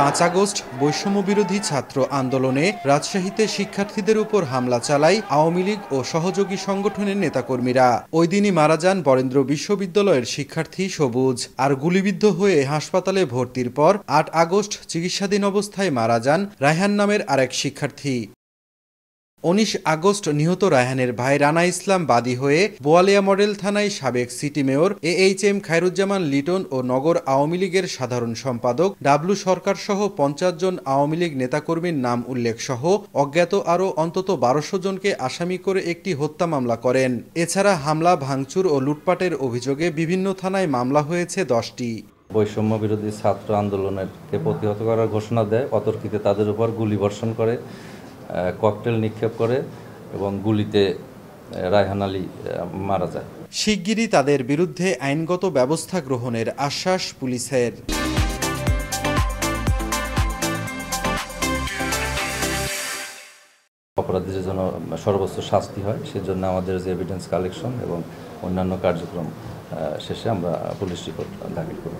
পাঁচ আগস্ট বৈষম্য বিরোধী ছাত্র আন্দোলনে রাজশাহীতে শিক্ষার্থীদের উপর হামলা চালায় আওয়ামী লীগ ও সহযোগী সংগঠনের নেতাকর্মীরা ওই দিনই মারা যান বরেন্দ্র বিশ্ববিদ্যালয়ের শিক্ষার্থী সবুজ আর গুলিবিদ্ধ হয়ে হাসপাতালে ভর্তির পর আট আগস্ট চিকিৎসাধীন অবস্থায় মারা যান রায়হান নামের আরেক শিক্ষার্থী উনিশ আগস্ট নিহত রায়হানের ভাই রানা ইসলাম বাদী হয়ে বোয়ালিয়া মডেল থানায় সাবেক city mayor A H M Khairuzzaman Liton ও নগর আওয়ামী লীগের সাধারণ সম্পাদক ডাবলু সরকার সহ পঞ্চাশ জন আওয়ামী লীগ নেতাকর্মীর নাম উল্লেখ সহ অজ্ঞাত আরও অন্তত বারোশো জনকে আসামি করে একটি হত্যা মামলা করেন এছাড়া হামলা ভাঙচুর ও লুটপাটের অভিযোগে বিভিন্ন থানায় মামলা হয়েছে দশটি বৈষম্য বিরোধী ছাত্র আন্দোলনের প্রতিহত করার ঘোষণা দেয় অতর্কিতে তাদের উপর গুলি বর্ষণ করে ককটেল নিক্ষেপ করে এবং গুলিতে রায়হান আলী মারা যায় শিগগিরই তাদের বিরুদ্ধে আইনগত ব্যবস্থা গ্রহণের আশ্বাস পুলিশের অপরাধীদের জন্য সর্বোচ্চ শাস্তি হয় সেজন্য আমাদের যে এভিডেন্স কালেকশন এবং অন্যান্য কার্যক্রম শেষে আমরা পুলিশ রিপোর্ট দাখিল করব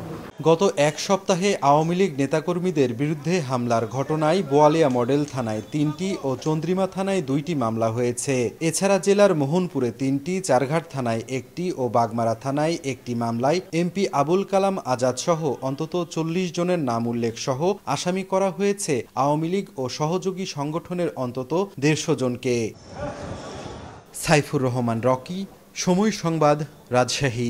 গত এক সপ্তাহে আওয়ামী লীগ নেতাকর্মীদের বিরুদ্ধে হামলার ঘটনায় বোয়ালিয়া মডেল থানায় তিনটি ও চন্দ্রিমা থানায় দুইটি মামলা হয়েছে এছাড়া জেলার মোহনপুরে তিনটি চারঘাট থানায় একটি ও বাগমারা থানায় একটি মামলায় এমপি আবুল কালাম আজাদ সহ অন্তত চল্লিশ জনের নাম উল্লেখ সহ আসামি করা হয়েছে আওয়ামী লীগ ও সহযোগী সংগঠনের অন্তত দেড়শো জনকে সাইফুর রহমান রকি সময় সংবাদ রাজশাহী